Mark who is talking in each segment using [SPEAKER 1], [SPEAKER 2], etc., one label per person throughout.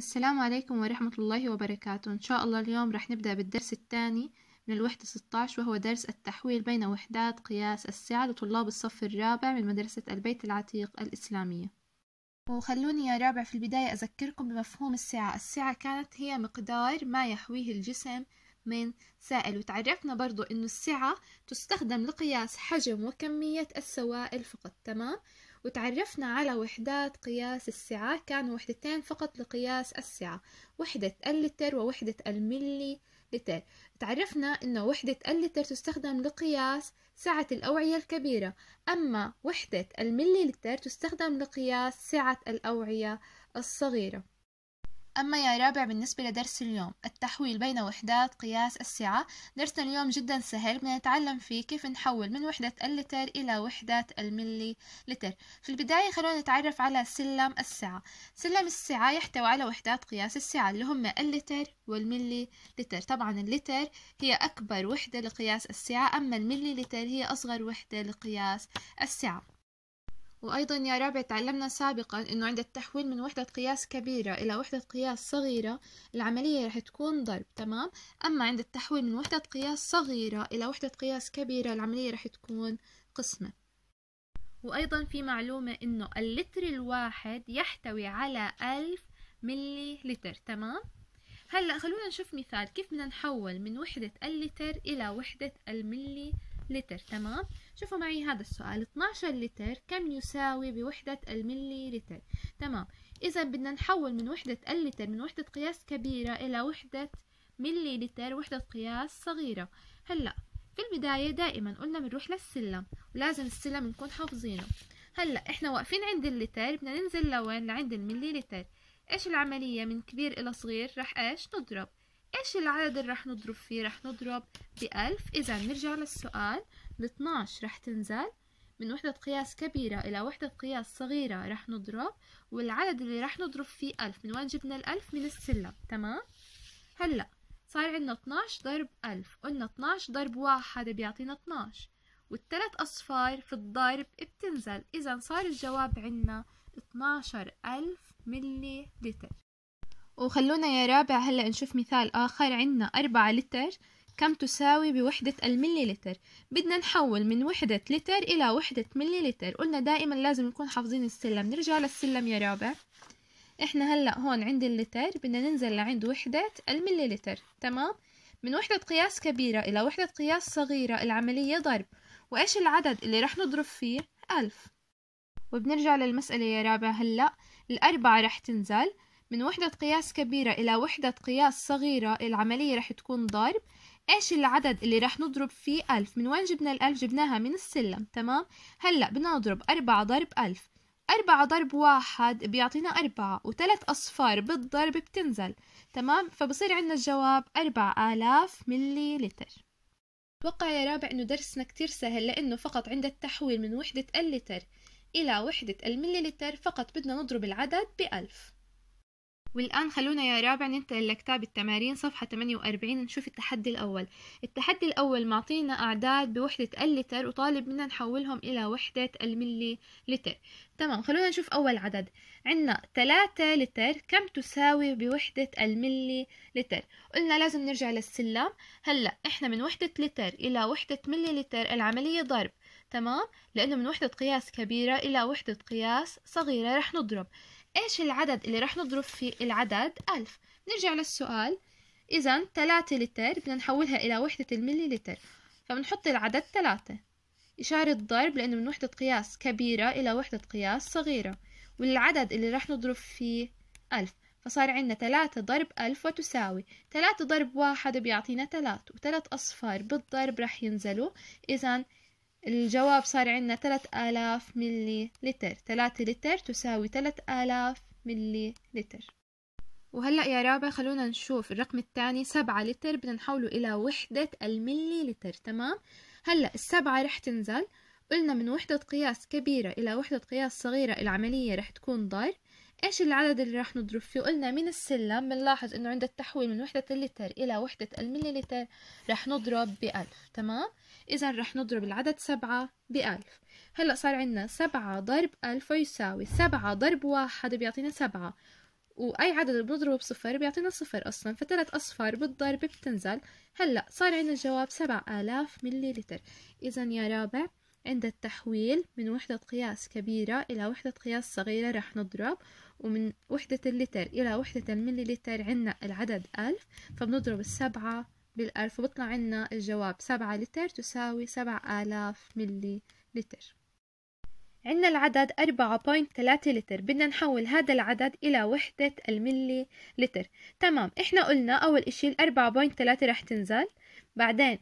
[SPEAKER 1] السلام عليكم ورحمة الله وبركاته إن شاء الله اليوم رح نبدأ بالدرس الثاني من الوحدة 16 وهو درس التحويل بين وحدات قياس السعة لطلاب الصف الرابع من مدرسة البيت العتيق الإسلامية وخلوني يا رابع في البداية أذكركم بمفهوم السعة السعة كانت هي مقدار ما يحويه الجسم من سائل وتعرفنا برضو إنه السعة تستخدم لقياس حجم وكمية السوائل فقط تمام وتعرفنا على وحدات قياس السعة كانوا وحدتين فقط لقياس السعة وحدة اللتر ووحدة الملي لتر تعرفنا أنه وحدة اللتر تستخدم لقياس سعة الأوعية الكبيرة أما وحدة الملي لتر تستخدم لقياس سعة الأوعية الصغيرة أما يا رابع بالنسبة لدرس اليوم التحويل بين وحدات قياس السعة درسنا اليوم جدا سهل بنتعلم فيه كيف نحول من وحدة اللتر إلى وحدة الملي لتر في البداية خلونا نتعرف على سلم السعة سلم السعة يحتوي على وحدات قياس السعة اللي هم اللتر والملي لتر طبعا اللتر هي أكبر وحدة لقياس السعة أما الملي لتر هي أصغر وحدة لقياس السعة وأيضا يا رابع تعلمنا سابقا أنه عند التحويل من وحدة قياس كبيرة إلى وحدة قياس صغيرة العملية رح تكون ضرب تمام أما عند التحويل من وحدة قياس صغيرة إلى وحدة قياس كبيرة العملية رح تكون قسمة وأيضا في معلومة أنه اللتر الواحد يحتوي على ألف ملي لتر تمام هلأ خلونا نشوف مثال كيف بدنا نحول من وحدة اللتر إلى وحدة الملي لتر تمام شوفوا معي هذا السؤال 12 لتر كم يساوي بوحدة الملي لتر تمام إذا بدنا نحول من وحدة اللتر من وحدة قياس كبيرة إلى وحدة ملي لتر وحدة قياس صغيرة هلأ في البداية دائما قلنا بنروح للسلم ولازم السلم نكون حافظينه هلأ إحنا واقفين عند اللتر بدنا ننزل لوين لعند الملي لتر إيش العملية من كبير إلى صغير رح إيش نضرب إيش العدد اللي رح نضرب فيه؟ رح نضرب بألف إذا نرجع للسؤال ال 12 رح تنزل من وحدة قياس كبيرة إلى وحدة قياس صغيرة رح نضرب والعدد اللي رح نضرب فيه ألف من وين جبنا الألف من السلم تمام؟ هلأ صار عندنا 12 ضرب ألف قلنا 12 ضرب واحد بيعطينا 12 والثلاث أصفار في الضرب بتنزل إذا صار الجواب عندنا 12 ألف ملي لتر وخلونا يا رابع هلأ نشوف مثال آخر عندنا أربعة لتر كم تساوي بوحدة المليلتر بدنا نحول من وحدة لتر إلى وحدة مليلتر قلنا دائما لازم نكون حافظين السلم نرجع للسلم يا رابع إحنا هلأ هون عند اللتر بدنا ننزل لعند وحدة المليلتر تمام من وحدة قياس كبيرة إلى وحدة قياس صغيرة العملية ضرب وإيش العدد اللي رح نضرب فيه ألف وبنرجع للمسألة يا رابع هلأ الأربعة رح تنزل من وحدة قياس كبيرة إلى وحدة قياس صغيرة العملية رح تكون ضرب إيش العدد اللي رح نضرب فيه ألف من وين جبنا الألف جبناها من السلم تمام هلأ بدنا نضرب أربعة ضرب ألف أربعة ضرب واحد بيعطينا أربعة وثلاث أصفار بالضرب بتنزل تمام فبصير عندنا الجواب أربع آلاف ملي لتر أتوقع يا رابع إنه درسنا كتير سهل لأنه فقط عند التحويل من وحدة اللتر إلى وحدة الملي لتر فقط بدنا نضرب العدد بألف والآن خلونا يا رابع ننتقل لكتاب التمارين صفحة 48 نشوف التحدي الأول التحدي الأول معطينا أعداد بوحدة اللتر وطالب منا نحولهم إلى وحدة الملي لتر تمام خلونا نشوف أول عدد عندنا 3 لتر كم تساوي بوحدة الملي لتر قلنا لازم نرجع للسلم هلأ إحنا من وحدة لتر إلى وحدة ملي لتر العملية ضرب تمام لأنه من وحدة قياس كبيرة إلى وحدة قياس صغيرة رح نضرب إيش العدد اللي رح نضرب فيه العدد ألف نرجع للسؤال إذا تلاتة لتر بدنا نحولها إلى وحدة المليلتر فبنحط العدد تلاتة إشارة ضرب لأنه من وحدة قياس كبيرة إلى وحدة قياس صغيرة والعدد اللي رح نضرب فيه ألف فصار عندنا تلاتة ضرب ألف وتساوي تلاتة ضرب واحد بيعطينا تلات وتلات أصفار بالضرب رح ينزلوا إذا الجواب صار عندنا 3000 ملي لتر 3 لتر تساوي 3000 ملي لتر وهلأ يا رابع خلونا نشوف الرقم الثاني سبعة لتر بدنا نحوله إلى وحدة الملي لتر تمام هلأ السبعة رح تنزل قلنا من وحدة قياس كبيرة إلى وحدة قياس صغيرة العملية رح تكون ضار ايش العدد اللي راح نضرب فيه قلنا من السلم بنلاحظ انه عند التحويل من وحدة اللتر الى وحدة المليلتر راح نضرب بألف تمام اذا راح نضرب العدد سبعة بألف هلا صار عندنا سبعة ضرب ألف يساوي سبعة ضرب واحد بيعطينا سبعة واي عدد بنضربه بصفر بيعطينا صفر اصلا فثلاث اصفار بالضرب بتنزل هلا صار عندنا الجواب سبعة الاف مليلتر اذا يا رابع عند التحويل من وحدة قياس كبيرة إلى وحدة قياس صغيرة راح نضرب ومن وحدة اللتر إلى وحدة المليلتر عنا العدد ألف فبنضرب السبعة بالألف وبطلع عنا الجواب سبعة لتر تساوي سبع آلاف ملي لتر عنا العدد أربعة بوينت ثلاثة لتر بدنا نحول هذا العدد إلى وحدة الملي لتر تمام إحنا قلنا أول إشي الأربعة بوينت ثلاثة رح تنزل بعدين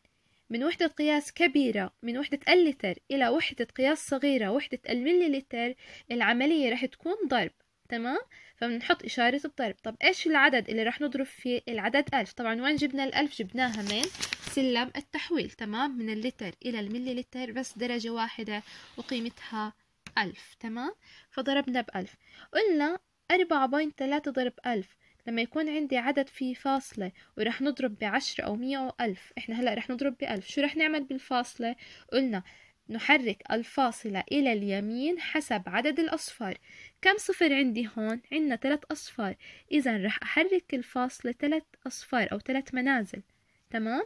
[SPEAKER 1] من وحدة قياس كبيرة من وحدة اللتر إلى وحدة قياس صغيرة وحدة الملي لتر العملية رح تكون ضرب تمام فبنحط إشارة الضرب طب إيش العدد اللي رح نضرب فيه العدد ألف طبعا وين جبنا الألف جبناها من سلم التحويل تمام من اللتر إلى المليلتر بس درجة واحدة وقيمتها ألف تمام فضربنا بألف قلنا أربعة بوينت ثلاثة ضرب ألف لما يكون عندي عدد فيه فاصلة ورح نضرب بعشرة أو مية أو ألف إحنا هلأ رح نضرب بألف شو رح نعمل بالفاصلة قلنا نحرك الفاصلة إلى اليمين حسب عدد الأصفار كم صفر عندي هون؟ عندنا ثلاث أصفار إذا رح أحرك الفاصلة ثلاث أصفار أو ثلاث منازل تمام؟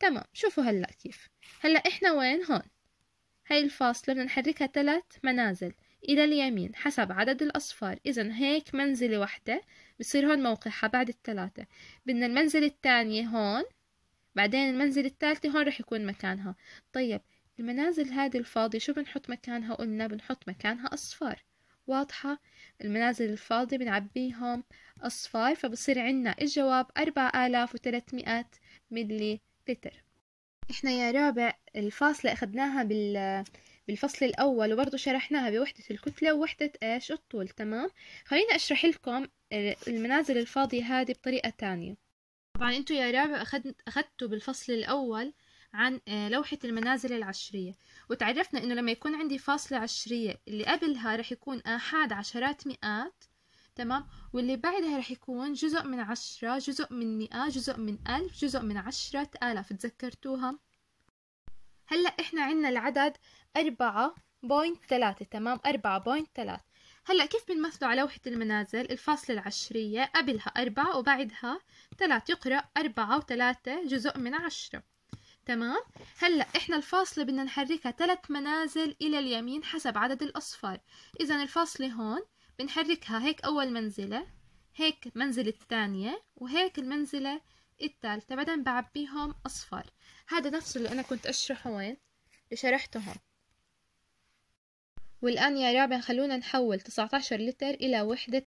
[SPEAKER 1] تمام شوفوا هلأ كيف هلأ إحنا وين هون؟ هاي الفاصلة بدنا نحركها ثلاث منازل إلى اليمين حسب عدد الأصفار إذا هيك منزلة واحدة بصير هون موقعها بعد الثلاثة بدنا المنزلة الثانية هون بعدين المنزلة الثالثة هون رح يكون مكانها طيب المنازل هذه الفاضية شو بنحط مكانها قلنا بنحط مكانها أصفار واضحة المنازل الفاضية بنعبيهم أصفار فبصير عنا الجواب أربعة آلاف وثلاثمائة ملي لتر إحنا يا رابع الفاصلة أخذناها بال بالفصل الأول وبرضه شرحناها بوحدة الكتلة ووحدة إيش الطول تمام خليني أشرح لكم آه، المنازل الفاضية هذه بطريقة تانية طبعا انتوا يا رابع اخدتوا أخذتوا بالفصل الأول عن آه، لوحة المنازل العشرية وتعرفنا إنه لما يكون عندي فاصلة عشرية اللي قبلها رح يكون آحاد عشرات مئات تمام واللي بعدها رح يكون جزء من عشرة جزء من مئة جزء من ألف جزء من عشرة آلاف تذكرتوها هلأ إحنا عنا العدد أربعة بوينت ثلاثة تمام أربعة بوينت ثلاثة هلأ كيف بنمثله على لوحة المنازل الفاصلة العشرية قبلها أربعة وبعدها ثلاثة يقرأ أربعة وثلاثة جزء من عشرة تمام هلا احنا الفاصله بدنا نحركها ثلاث منازل الى اليمين حسب عدد الاصفار اذا الفاصله هون بنحركها هيك اول منزله هيك منزلة الثانيه وهيك المنزله الثالثه بعدين بعبيهم اصفار هذا نفسه اللي انا كنت اشرحه وين اللي شرحته هون والآن يا رابع خلونا نحول 19 لتر إلى وحدة